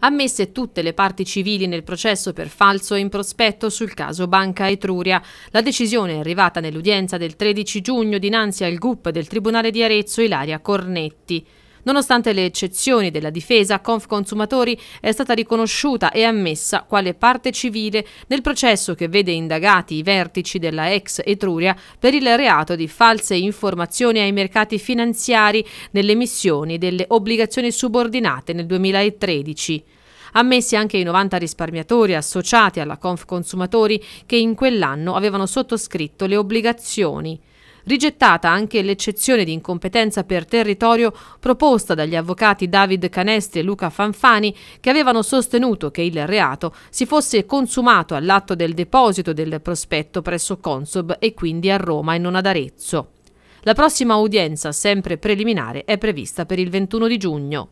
ammesse tutte le parti civili nel processo per falso e in prospetto sul caso Banca Etruria. La decisione è arrivata nell'udienza del 13 giugno dinanzi al GUP del Tribunale di Arezzo Ilaria Cornetti. Nonostante le eccezioni della difesa, Confconsumatori è stata riconosciuta e ammessa quale parte civile nel processo che vede indagati i vertici della ex Etruria per il reato di false informazioni ai mercati finanziari nelle emissioni delle obbligazioni subordinate nel 2013 ammessi anche i 90 risparmiatori associati alla Conf Consumatori che in quell'anno avevano sottoscritto le obbligazioni rigettata anche l'eccezione di incompetenza per territorio proposta dagli avvocati David Canesti e Luca Fanfani che avevano sostenuto che il reato si fosse consumato all'atto del deposito del prospetto presso Consob e quindi a Roma e non ad Arezzo. La prossima udienza, sempre preliminare, è prevista per il 21 di giugno.